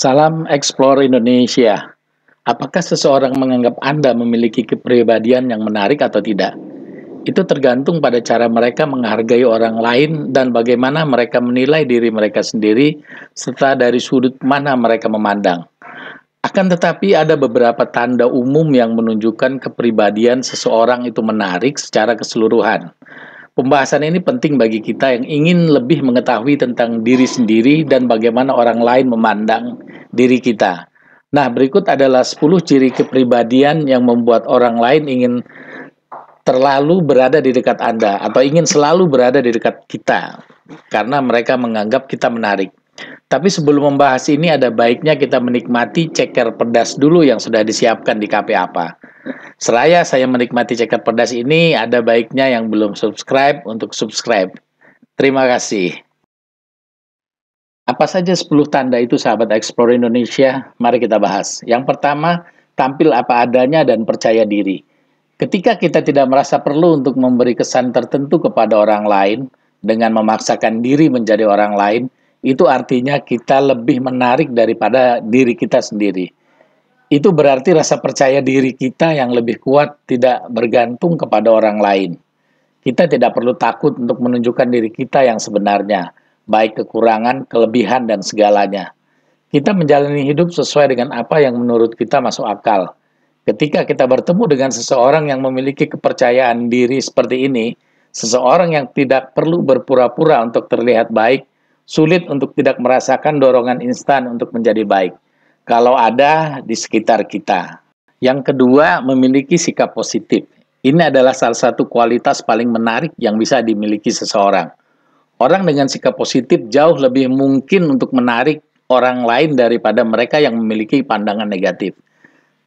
Salam Explore Indonesia. Apakah seseorang menganggap Anda memiliki kepribadian yang menarik atau tidak? Itu tergantung pada cara mereka menghargai orang lain dan bagaimana mereka menilai diri mereka sendiri, serta dari sudut mana mereka memandang. Akan tetapi, ada beberapa tanda umum yang menunjukkan kepribadian seseorang itu menarik secara keseluruhan. Pembahasan ini penting bagi kita yang ingin lebih mengetahui tentang diri sendiri dan bagaimana orang lain memandang diri kita. Nah, berikut adalah 10 ciri kepribadian yang membuat orang lain ingin terlalu berada di dekat Anda atau ingin selalu berada di dekat kita karena mereka menganggap kita menarik. Tapi sebelum membahas ini ada baiknya kita menikmati ceker pedas dulu yang sudah disiapkan di KP apa. Seraya saya menikmati ceker pedas ini, ada baiknya yang belum subscribe untuk subscribe. Terima kasih. Apa saja 10 tanda itu sahabat Explore Indonesia? Mari kita bahas. Yang pertama, tampil apa adanya dan percaya diri. Ketika kita tidak merasa perlu untuk memberi kesan tertentu kepada orang lain dengan memaksakan diri menjadi orang lain, itu artinya kita lebih menarik daripada diri kita sendiri. Itu berarti rasa percaya diri kita yang lebih kuat tidak bergantung kepada orang lain. Kita tidak perlu takut untuk menunjukkan diri kita yang sebenarnya baik kekurangan, kelebihan, dan segalanya. Kita menjalani hidup sesuai dengan apa yang menurut kita masuk akal. Ketika kita bertemu dengan seseorang yang memiliki kepercayaan diri seperti ini, seseorang yang tidak perlu berpura-pura untuk terlihat baik, sulit untuk tidak merasakan dorongan instan untuk menjadi baik. Kalau ada di sekitar kita, yang kedua, memiliki sikap positif. Ini adalah salah satu kualitas paling menarik yang bisa dimiliki seseorang. Orang dengan sikap positif jauh lebih mungkin untuk menarik orang lain daripada mereka yang memiliki pandangan negatif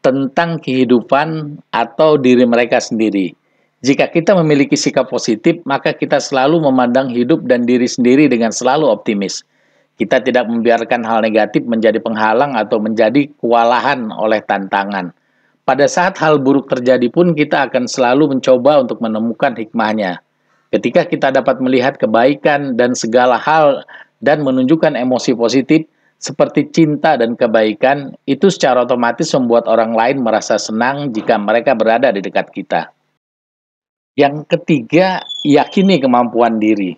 tentang kehidupan atau diri mereka sendiri. Jika kita memiliki sikap positif, maka kita selalu memandang hidup dan diri sendiri dengan selalu optimis. Kita tidak membiarkan hal negatif menjadi penghalang atau menjadi kewalahan oleh tantangan. Pada saat hal buruk terjadi pun, kita akan selalu mencoba untuk menemukan hikmahnya. Ketika kita dapat melihat kebaikan dan segala hal dan menunjukkan emosi positif seperti cinta dan kebaikan, itu secara otomatis membuat orang lain merasa senang jika mereka berada di dekat kita. Yang ketiga, yakini kemampuan diri.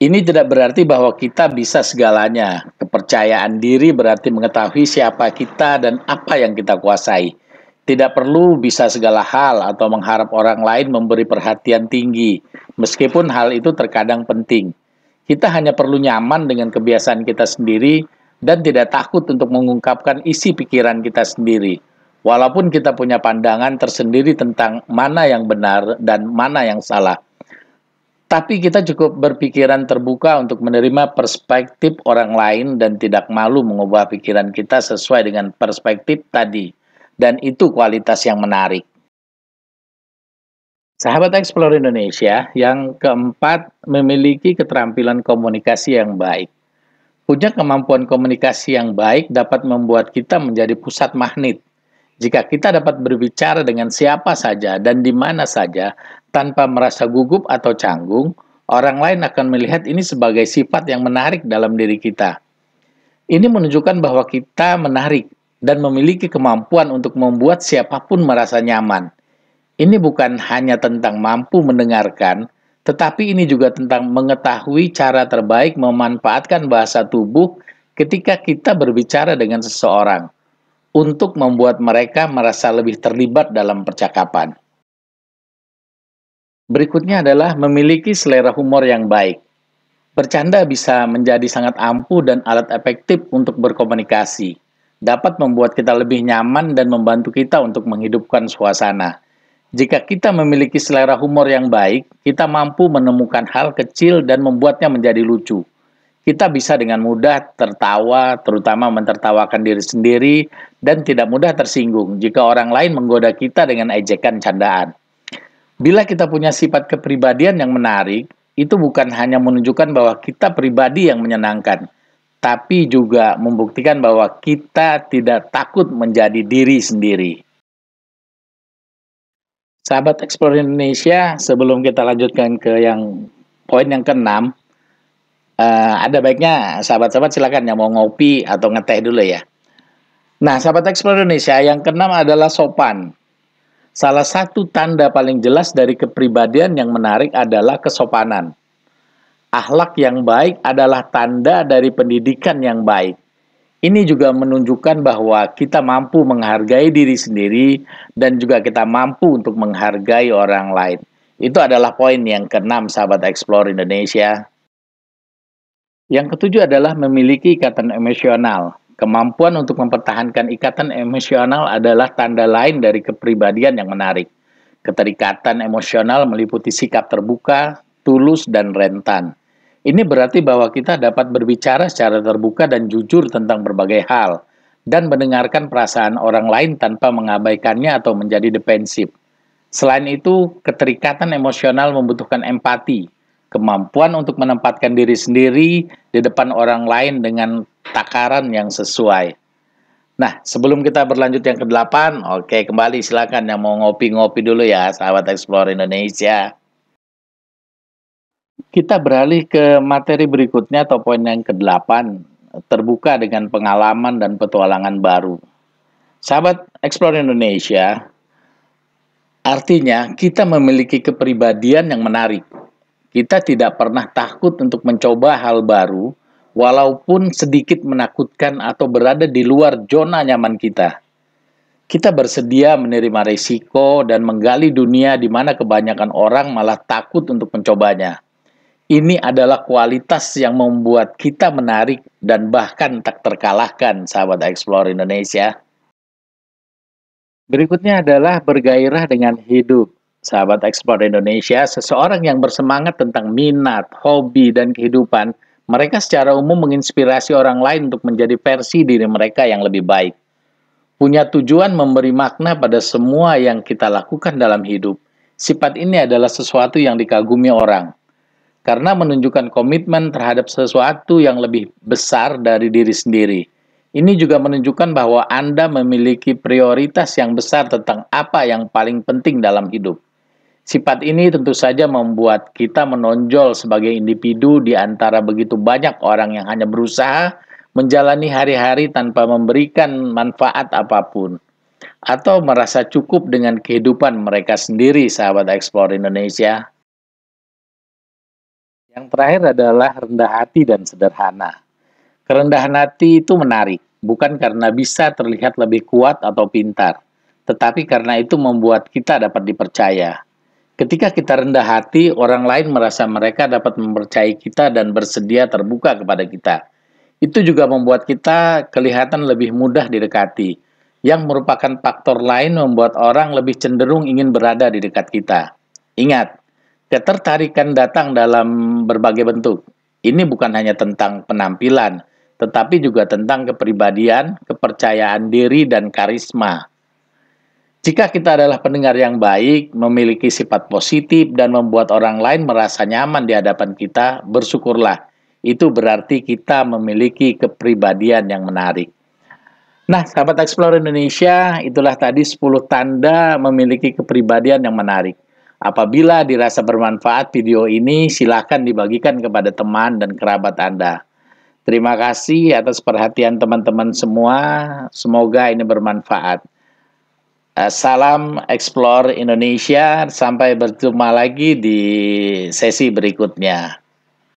Ini tidak berarti bahwa kita bisa segalanya. Kepercayaan diri berarti mengetahui siapa kita dan apa yang kita kuasai. Tidak perlu bisa segala hal atau mengharap orang lain memberi perhatian tinggi. Meskipun hal itu terkadang penting, kita hanya perlu nyaman dengan kebiasaan kita sendiri dan tidak takut untuk mengungkapkan isi pikiran kita sendiri. Walaupun kita punya pandangan tersendiri tentang mana yang benar dan mana yang salah, tapi kita cukup berpikiran terbuka untuk menerima perspektif orang lain dan tidak malu mengubah pikiran kita sesuai dengan perspektif tadi, dan itu kualitas yang menarik. Sahabat Explore Indonesia, yang keempat memiliki keterampilan komunikasi yang baik. Punya kemampuan komunikasi yang baik dapat membuat kita menjadi pusat magnet. Jika kita dapat berbicara dengan siapa saja dan di mana saja tanpa merasa gugup atau canggung, orang lain akan melihat ini sebagai sifat yang menarik dalam diri kita. Ini menunjukkan bahwa kita menarik dan memiliki kemampuan untuk membuat siapapun merasa nyaman ini bukan hanya tentang mampu mendengarkan, tetapi ini juga tentang mengetahui cara terbaik memanfaatkan bahasa tubuh ketika kita berbicara dengan seseorang untuk membuat mereka merasa lebih terlibat dalam percakapan. Berikutnya adalah memiliki selera humor yang baik. Bercanda bisa menjadi sangat ampuh dan alat efektif untuk berkomunikasi, dapat membuat kita lebih nyaman dan membantu kita untuk menghidupkan suasana. Jika kita memiliki selera humor yang baik, kita mampu menemukan hal kecil dan membuatnya menjadi lucu. Kita bisa dengan mudah tertawa, terutama mentertawakan diri sendiri, dan tidak mudah tersinggung jika orang lain menggoda kita dengan ejekan candaan. Bila kita punya sifat kepribadian yang menarik, itu bukan hanya menunjukkan bahwa kita pribadi yang menyenangkan, tapi juga membuktikan bahwa kita tidak takut menjadi diri sendiri. Sahabat Explore Indonesia, sebelum kita lanjutkan ke yang poin yang keenam, uh, ada baiknya sahabat-sahabat silakan yang mau ngopi atau ngeteh dulu ya. Nah, sahabat Explore Indonesia, yang keenam adalah sopan. Salah satu tanda paling jelas dari kepribadian yang menarik adalah kesopanan. Ahlak yang baik adalah tanda dari pendidikan yang baik ini juga menunjukkan bahwa kita mampu menghargai diri sendiri dan juga kita mampu untuk menghargai orang lain. Itu adalah poin yang keenam sahabat Explore Indonesia. Yang ketujuh adalah memiliki ikatan emosional. Kemampuan untuk mempertahankan ikatan emosional adalah tanda lain dari kepribadian yang menarik. Keterikatan emosional meliputi sikap terbuka, tulus, dan rentan. Ini berarti bahwa kita dapat berbicara secara terbuka dan jujur tentang berbagai hal, dan mendengarkan perasaan orang lain tanpa mengabaikannya atau menjadi defensif. Selain itu, keterikatan emosional membutuhkan empati, kemampuan untuk menempatkan diri sendiri di depan orang lain dengan takaran yang sesuai. Nah, sebelum kita berlanjut yang ke-8, oke, kembali silakan yang mau ngopi-ngopi dulu ya, sahabat Explore Indonesia. Kita beralih ke materi berikutnya atau poin yang ke-8, terbuka dengan pengalaman dan petualangan baru. Sahabat Explore Indonesia, artinya kita memiliki kepribadian yang menarik. Kita tidak pernah takut untuk mencoba hal baru, walaupun sedikit menakutkan atau berada di luar zona nyaman kita. Kita bersedia menerima resiko dan menggali dunia di mana kebanyakan orang malah takut untuk mencobanya. Ini adalah kualitas yang membuat kita menarik dan bahkan tak terkalahkan, sahabat Explore Indonesia. Berikutnya adalah bergairah dengan hidup. Sahabat Explore Indonesia, seseorang yang bersemangat tentang minat, hobi, dan kehidupan, mereka secara umum menginspirasi orang lain untuk menjadi versi diri mereka yang lebih baik. Punya tujuan memberi makna pada semua yang kita lakukan dalam hidup. Sifat ini adalah sesuatu yang dikagumi orang karena menunjukkan komitmen terhadap sesuatu yang lebih besar dari diri sendiri. Ini juga menunjukkan bahwa Anda memiliki prioritas yang besar tentang apa yang paling penting dalam hidup. Sifat ini tentu saja membuat kita menonjol sebagai individu di antara begitu banyak orang yang hanya berusaha menjalani hari-hari tanpa memberikan manfaat apapun atau merasa cukup dengan kehidupan mereka sendiri, sahabat Explore Indonesia. Yang terakhir adalah rendah hati dan sederhana. Kerendahan hati itu menarik, bukan karena bisa terlihat lebih kuat atau pintar, tetapi karena itu membuat kita dapat dipercaya. Ketika kita rendah hati, orang lain merasa mereka dapat mempercayai kita dan bersedia terbuka kepada kita. Itu juga membuat kita kelihatan lebih mudah didekati, yang merupakan faktor lain membuat orang lebih cenderung ingin berada di dekat kita. Ingat, ketertarikan datang dalam berbagai bentuk. Ini bukan hanya tentang penampilan, tetapi juga tentang kepribadian, kepercayaan diri, dan karisma. Jika kita adalah pendengar yang baik, memiliki sifat positif, dan membuat orang lain merasa nyaman di hadapan kita, bersyukurlah. Itu berarti kita memiliki kepribadian yang menarik. Nah, sahabat Explore Indonesia, itulah tadi 10 tanda memiliki kepribadian yang menarik. Apabila dirasa bermanfaat video ini, silakan dibagikan kepada teman dan kerabat Anda. Terima kasih atas perhatian teman-teman semua. Semoga ini bermanfaat. Eh, salam Explore Indonesia. Sampai bertemu lagi di sesi berikutnya.